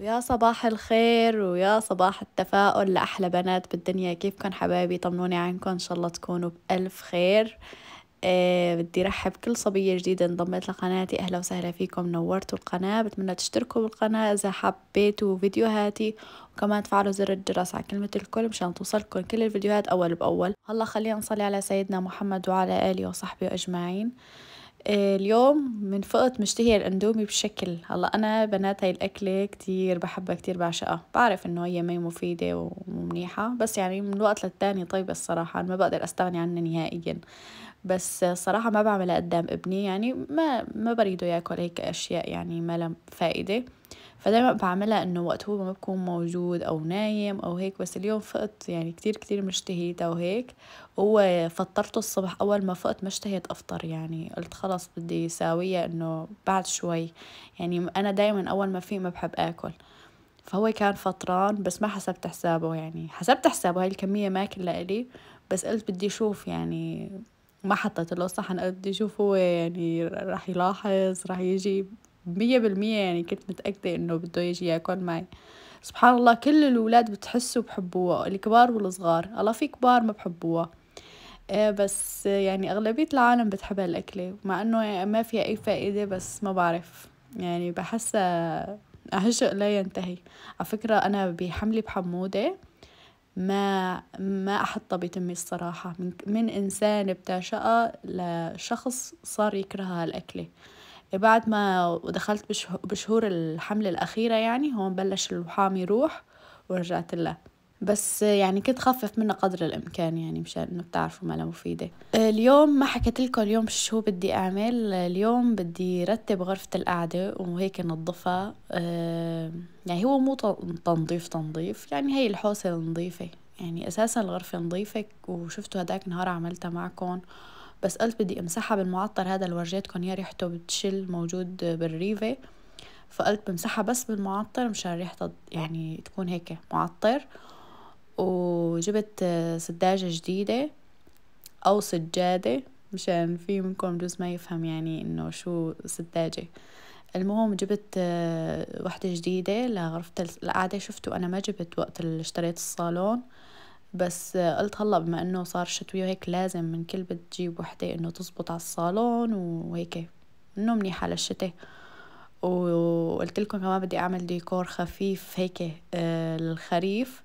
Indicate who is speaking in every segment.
Speaker 1: ويا صباح الخير ويا صباح التفاؤل لأحلى بنات بالدنيا كيفكن حبايبي طمنوني عنكن إن شاء الله تكونوا بألف خير أه بدي رحب كل صبية جديدة انضمت لقناتي أهلا وسهلا فيكم نورتوا القناة بتمنى تشتركوا بالقناة إذا حبيتوا فيديوهاتي وكمان تفعلوا زر الجرس على كلمة الكل مشان توصلكم كل الفيديوهات أول بأول هلا خلينا نصلي على سيدنا محمد وعلى آله وصحبه أجمعين آه، اليوم من فقط مشتهية الأندومي بشكل هلا أنا بنات هاي الأكلة كتير بحبها كتير بعشقها بعرف إنه هي مي مفيدة ومنيحة بس يعني من وقت للتاني طيبة الصراحة أنا ما بقدر أستغني عنها نهائيا بس الصراحة ما بعملها قدام ابني يعني ما ما بريده ياكل هيك أشياء يعني ما لها فائدة فدايما بعملها انه وقت هو ما بكون موجود او نايم او هيك بس اليوم فقت يعني كتير كتير مشتهيته وهيك هو فطرته الصبح اول ما فقت ما اشتهيت افطر يعني قلت خلص بدي ساوية انه بعد شوي يعني انا دايما اول ما في ما بحب اكل فهو كان فطران بس ما حسبت حسابه يعني حسبت حسابه هاي الكمية ما كلها لي بس قلت بدي أشوف يعني ما حطيت له صحن قلت بدي أشوف هو يعني راح يلاحظ راح يجي مية بالمية يعني كنت متأكدة انه بده يجي ياكل معي سبحان الله كل الولاد بتحسوا بحبوها الكبار والصغار الله في كبار ما بحبوها آه، بس يعني أغلبية العالم بتحب هالأكلة مع أنه ما فيها أي فائدة بس ما بعرف يعني بحسها عشق لا ينتهي على فكرة أنا بحملي بحمودة ما ما أحطها بتمي الصراحة من, من إنسان بتعشقها لشخص صار يكرهها الأكلة بعد ما دخلت بشهور الحملة الأخيرة يعني هون بلش الوحام يروح ورجعت له بس يعني كنت خفف منه قدر الامكان يعني مشان انه بتعرفوا ما مفيده اليوم ما حكيت لكم اليوم شو بدي اعمل اليوم بدي رتب غرفه القعده وهيك نظفها آه، يعني هو مو تنظيف تنظيف يعني هي الحوسه النظيفة يعني اساسا الغرفه نظيفه وشفتوا هداك نهار عملتها معكم بس قلت بدي امسحها بالمعطر هذا اللي ورجيتكم اياه ريحته بتشل موجود بالريفه فقلت بمسحها بس بالمعطر مشان ريحتها يعني تكون هيك معطر وجبت سداجة جديدة أو سجادة مشان في منكم بجوز ما يفهم يعني إنه شو سداجة المهم جبت آه، وحدة جديدة لغرفة القعدة شفتوا أنا ما جبت وقت اللي اشتريت الصالون بس قلت هلا بما انه صار شتوي وهيك لازم من كل تجيب وحدة انه تزبط على الصالون وهيك انه منيحة للشتاء وقلت لكم كمان بدي اعمل ديكور خفيف هيك آه، للخريف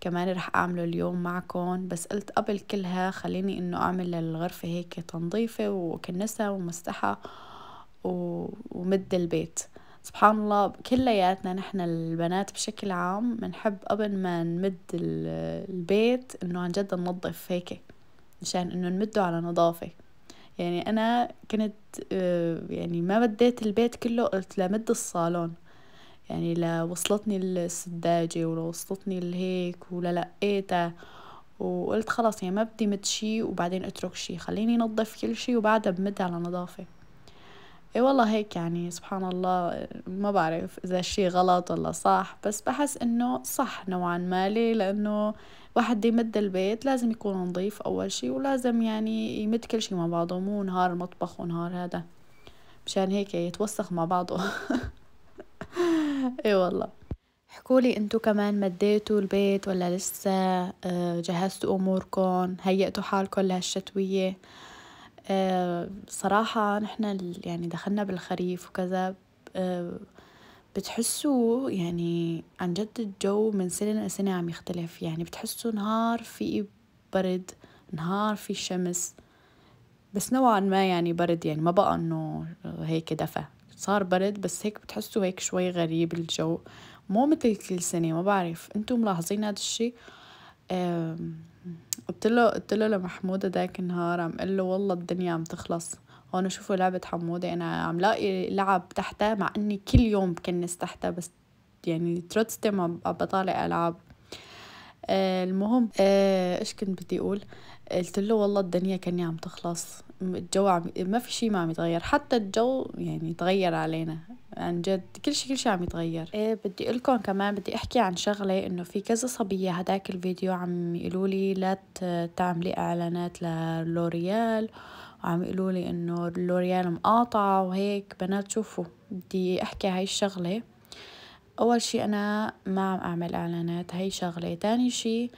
Speaker 1: كمان رح اعمله اليوم معكم بس قلت قبل كلها خليني انه اعمل للغرفة هيك تنظيفة وكنسها ومستحى ومد البيت سبحان الله كلياتنا نحن البنات بشكل عام بنحب قبل ما نمد البيت انه عن جد ننظف هيك مشان انه نمده على نظافه يعني انا كنت آه، يعني ما بديت البيت كله قلت لمد الصالون يعني لا وصلتني السداجة ولا وصلتني الهيك ولا لقيتها وقلت خلاص يعني ما بدي مد شي وبعدين اترك شي خليني نظف كل شي وبعدها بمد على نظافه اي والله هيك يعني سبحان الله ما بعرف اذا الشيء غلط ولا صح بس بحس انه صح نوعا ما ليه لانه واحد يمد البيت لازم يكون نظيف اول شيء ولازم يعني يمد كل شيء مع بعضه مو نهار المطبخ ونهار هذا مشان هيك يتوسخ مع بعضه اي والله احكولي انتو كمان مديتوا البيت ولا لسه آه، جهزتوا اموركم هيأتوا حالكم لهالشتويه آه، صراحة نحن يعني دخلنا بالخريف وكذا آه، بتحسوا يعني عن جد الجو من سنة لسنة عم يختلف يعني بتحسوا نهار في برد نهار في شمس بس نوعا ما يعني برد يعني ما بقى انه هيك دفى صار برد بس هيك بتحسوا هيك شوي غريب الجو مو مثل كل سنة ما بعرف انتم ملاحظين هذا الشي قلت له قلت له لمحمود ذاك النهار عم قال له والله الدنيا عم تخلص هون شوفوا لعبة حمودة أنا عم لاقي لعب تحتها مع إني كل يوم بكنس تحتها بس يعني تروتستي ما بطالع ألعاب آه، المهم آه، ايش كنت بدي اقول قلت له والله الدنيا كاني عم تخلص الجو عم ما في شيء ما عم يتغير حتى الجو يعني تغير علينا عن جد كل شيء كل شيء عم يتغير إيه بدي لكم كمان بدي احكي عن شغله انه في كذا صبيه هداك الفيديو عم يقولوا لي لا تعملي اعلانات للوريال وعم يقولوا لي انه لوريال مقاطعه وهيك بنات شوفوا بدي احكي هاي الشغله اول شيء انا ما عم اعمل اعلانات هاي شغله تاني شيء آه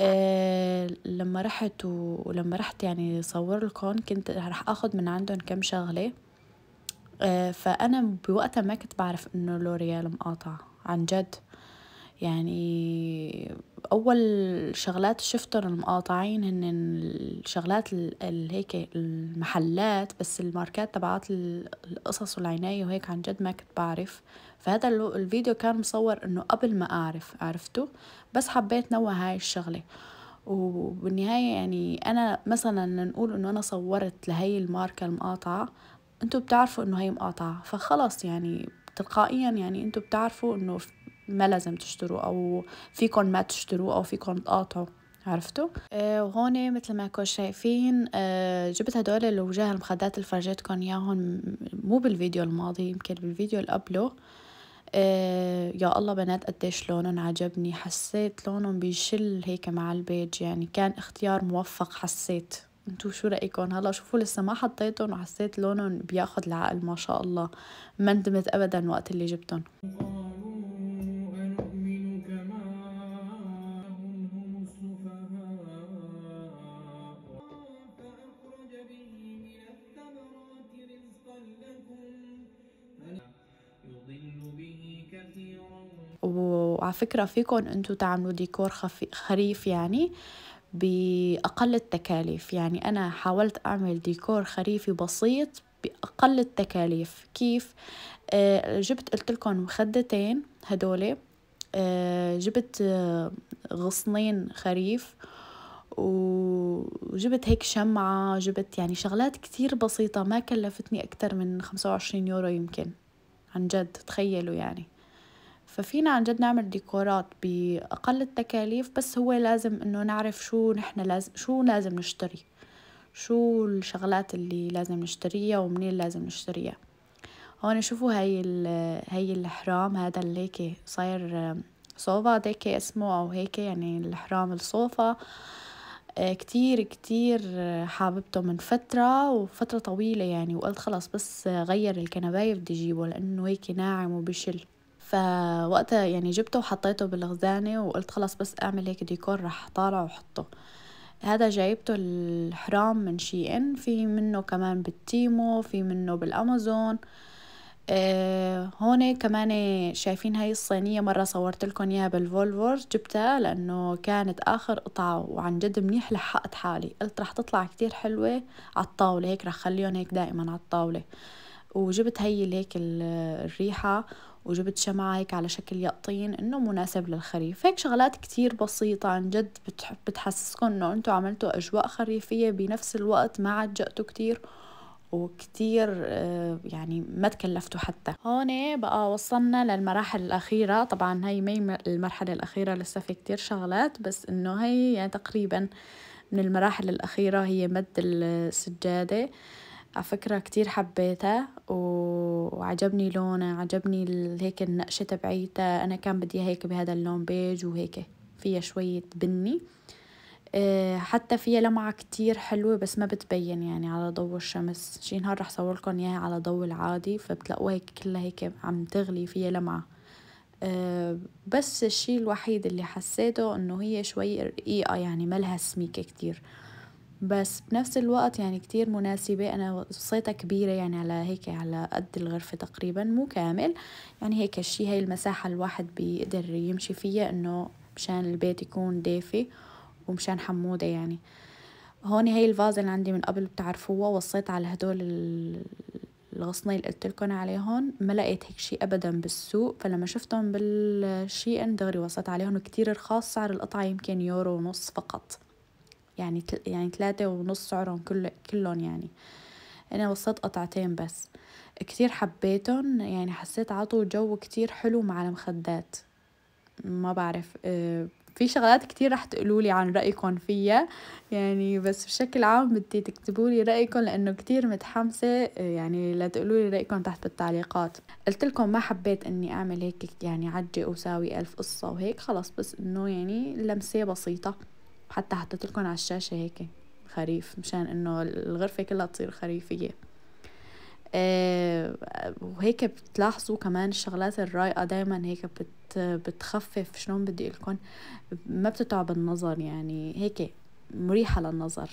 Speaker 1: آه، لما رحت ولما رحت يعني صور لكم كنت رح اخد من عندهم كم شغله آه، فانا بوقتها ما كنت بعرف انه لوريال مقاطع عن جد يعني اول شغلات شفتهم المقاطعين هن الشغلات ال هيك المحلات بس الماركات تبعات القصص والعنايه وهيك عن جد ما كنت بعرف فهذا الفيديو كان مصور انه قبل ما اعرف عرفته بس حبيت نوع هاي الشغله وبالنهاية يعني أنا مثلا نقول إنه أنا صورت لهي الماركة المقاطعة انتوا بتعرفوا إنه هي مقاطعة فخلص يعني تلقائيا يعني انتوا بتعرفوا إنه ما لازم تشتروا او فيكم ما تشتروا او فيكم تقاطعوا عرفتوا آه وهون مثل ما كنتوا شايفين آه جبت هدول الوجاه المخدات اللي فرجيتكم اياهم مو بالفيديو الماضي يمكن بالفيديو اللي قبله آه يا الله بنات قديش لونهم عجبني حسيت لونهم بيشل هيك مع البيج يعني كان اختيار موفق حسيت انتو شو رأيكم هلا شوفوا لسه ما حطيتهم وحسيت لونهم بياخد العقل ما شاء الله ما ندمت ابدا وقت اللي جبتهم وعلى فكرة فيكم انتوا تعملوا ديكور خريف يعني بأقل التكاليف يعني أنا حاولت أعمل ديكور خريفي بسيط بأقل التكاليف كيف آه جبت قلت لكم مخدتين هدول آه جبت آه غصنين خريف وجبت هيك شمعة جبت يعني شغلات كتير بسيطة ما كلفتني أكتر من 25 يورو يمكن عن جد تخيلوا يعني ففينا عن جد نعمل ديكورات بأقل التكاليف بس هو لازم إنه نعرف شو نحن لازم شو لازم نشتري شو الشغلات اللي لازم نشتريها ومنين لازم نشتريها هون شوفوا هاي هاي الحرام هذا اللي هيك صاير صوفا ديكي اسمه او هيك يعني الحرام الصوفا آه آه، كتير كتير آه، حاببته من فترة وفترة طويلة يعني وقلت خلص بس غير الكنباية بدي جيبه لأنه هيك ناعم وبشل فوقتها يعني جبته وحطيته بالخزانة وقلت خلص بس أعمل هيك ديكور رح طالع وحطه هذا جايبته الحرام من شي ان في منه كمان بالتيمو في منه بالامازون آه، هون كمان شايفين هاي الصينية مرة صورت لكم إياها بالفولفورز جبتها لأنه كانت آخر قطعة وعن جد منيح لحقت حالي قلت رح تطلع كتير حلوة على الطاولة هيك رح خليهم هيك دائما على الطاولة وجبت هاي هيك الريحة وجبت شمعة هيك على شكل يقطين إنه مناسب للخريف هيك شغلات كتير بسيطة عن جد بتحسسكم إنه أنتوا عملتوا أجواء خريفية بنفس الوقت ما عجقتوا كتير وكتير آه، يعني ما تكلفتوا حتى هون إيه بقى وصلنا للمراحل الأخيرة طبعا هي مي المرحلة الأخيرة لسه في كتير شغلات بس إنه هي يعني تقريبا من المراحل الأخيرة هي مد السجادة على فكرة كتير حبيتها وعجبني لونها عجبني هيك النقشة تبعيتها أنا كان بدي هيك بهذا اللون بيج وهيك فيها شوية بني آه آه، حتى فيها لمعة كتير حلوة بس ما بتبين يعني على ضوء الشمس شي نهار رح صور لكم اياها على ضوء العادي فبتلاقوها هيك كلها هيك عم تغلي فيها لمعة آه، بس الشي الوحيد اللي حسيته انه هي شوي رقيقة يعني ملها سميكة كتير بس بنفس الوقت يعني كتير مناسبة أنا وصيتها كبيرة يعني على هيك على قد الغرفة تقريبا مو كامل يعني هيك الشي هاي المساحة الواحد بيقدر يمشي فيها إنه مشان البيت يكون دافي ومشان حمودة يعني هون هي الفاز اللي عندي من قبل بتعرفوها وصيت على هدول الغصنين اللي قلت لكم عليهم ما لقيت هيك شيء ابدا بالسوق فلما شفتهم بالشي ان دغري وصيت عليهم كتير رخاص سعر القطعه يمكن يورو ونص فقط يعني تل... يعني ثلاثة ونص سعرهم كل كلهم يعني انا وصلت قطعتين بس كتير حبيتهم يعني حسيت عطوا جو كتير حلو مع المخدات ما بعرف أه في شغلات كتير رح تقولولي عن رأيكم فيها يعني بس بشكل عام بدي تكتبولي رأيكم لأنه كتير متحمسة يعني لتقولولي رأيكم تحت بالتعليقات قلت لكم ما حبيت أني أعمل هيك يعني عجة وساوي ألف قصة وهيك خلص بس أنه يعني لمسة بسيطة حتى حطيت لكم على الشاشة هيك خريف مشان أنه الغرفة كلها تصير خريفية آه، وهيك بتلاحظوا كمان الشغلات الرايقة دايما هيك بت بتخفف شلون بدي اقول ما بتتعب النظر يعني هيك مريحة للنظر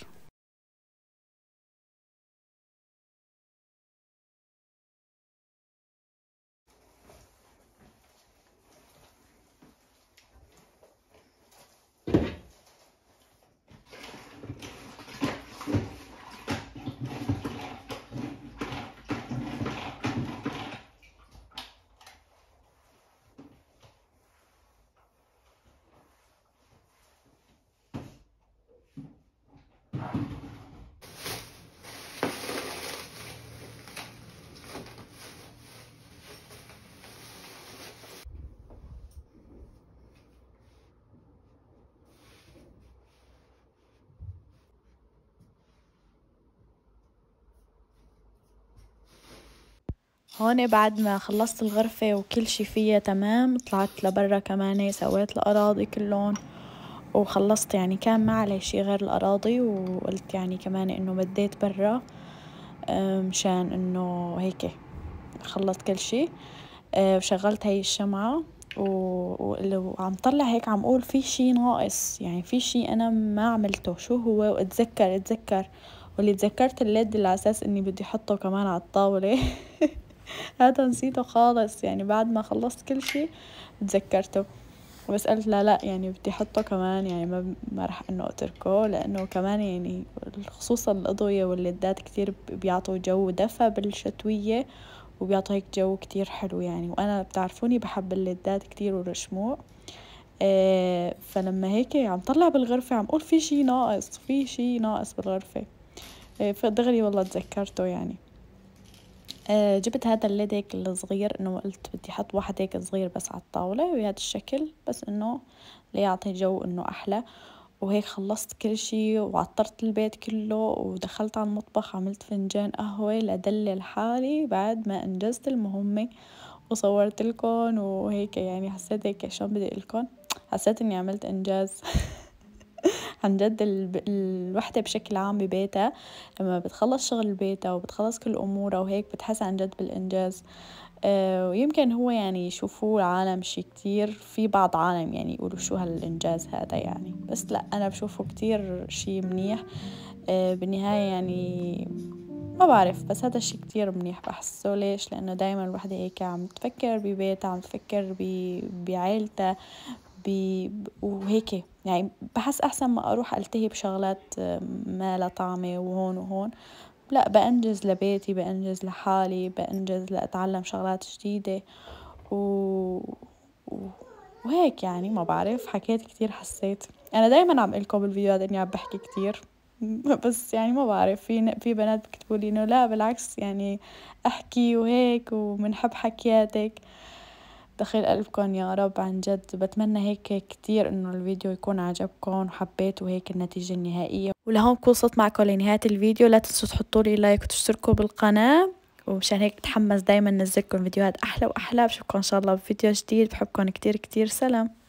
Speaker 1: هون بعد ما خلصت الغرفة وكل شي فيها تمام طلعت لبرا كمان سويت الأراضي كلهم وخلصت يعني كان ما علي شي غير الأراضي وقلت يعني كمان إنه مديت برا آه، مشان إنه هيك خلصت كل شي آه، وشغلت هاي الشمعة وعم طلع هيك عم أقول في شي ناقص يعني في شي أنا ما عملته شو هو وأتذكر أتذكر واللي تذكرت الليد على أساس إني بدي أحطه كمان على الطاولة هذا نسيته خالص يعني بعد ما خلصت كل شي تذكرته بس قلت لا لا يعني بدي احطه كمان يعني ما ما راح انه اتركه لانه كمان يعني خصوصا الاضويه والليدات كتير بيعطوا جو دفى بالشتويه وبيعطوا هيك جو كتير حلو يعني وانا بتعرفوني بحب الليدات كتير والرشموع آه فلما هيك عم طلع بالغرفة عم قول في شي ناقص في شي ناقص بالغرفة آه فدغري والله تذكرته يعني آه، جبت هذا الليد هيك الصغير انه قلت بدي احط واحد هيك صغير بس على الطاولة بهذا الشكل بس انه ليعطي جو انه احلى وهيك خلصت كل شي وعطرت البيت كله ودخلت على المطبخ عملت فنجان قهوة لدلل حالي بعد ما انجزت المهمة وصورت لكم وهيك يعني حسيت هيك شو بدي لكم حسيت اني عملت انجاز عن جد الوحدة بشكل عام ببيتها لما بتخلص شغل بيتها وبتخلص كل أمورها وهيك بتحس عن جد بالإنجاز آه، ويمكن هو يعني يشوفوه العالم شي كتير في بعض عالم يعني يقولوا شو هالإنجاز هذا يعني بس لا أنا بشوفه كتير شي منيح آه، بالنهاية يعني ما بعرف بس هذا الشي كتير منيح بحسه ليش لأنه دايما الوحدة هيك عم تفكر ببيتها عم تفكر بعيلتها وهيك يعني بحس أحسن ما أروح ألتهي بشغلات ما لها طعمة وهون وهون لا بأنجز لبيتي بأنجز لحالي بأنجز لأتعلم شغلات جديدة و... و... وهيك يعني ما بعرف حكيت كتير حسيت أنا دايما عم لكم بالفيديوهات إني عم بحكي كتير بس يعني ما بعرف في في بنات بكتبوا لي انه لا بالعكس يعني احكي وهيك وبنحب حكياتك دخيل قلبكم يا رب عن جد بتمنى هيك كتير انه الفيديو يكون عجبكم وحبيتوا هيك النتيجة النهائية ولهون بكون وصلت معكم لنهاية الفيديو لا تنسوا تحطوا لي لايك وتشتركوا بالقناة ومشان هيك بتحمس دايما نزلكم فيديوهات احلى واحلى بشوفكم ان شاء الله بفيديو جديد بحبكم كتير كتير سلام